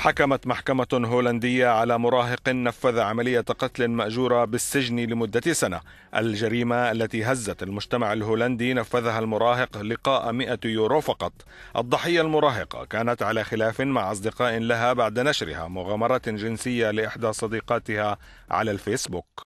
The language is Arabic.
حكمت محكمة هولندية على مراهق نفذ عملية قتل مأجورة بالسجن لمدة سنة الجريمة التي هزت المجتمع الهولندي نفذها المراهق لقاء 100 يورو فقط الضحية المراهقة كانت على خلاف مع أصدقاء لها بعد نشرها مغامرة جنسية لإحدى صديقاتها على الفيسبوك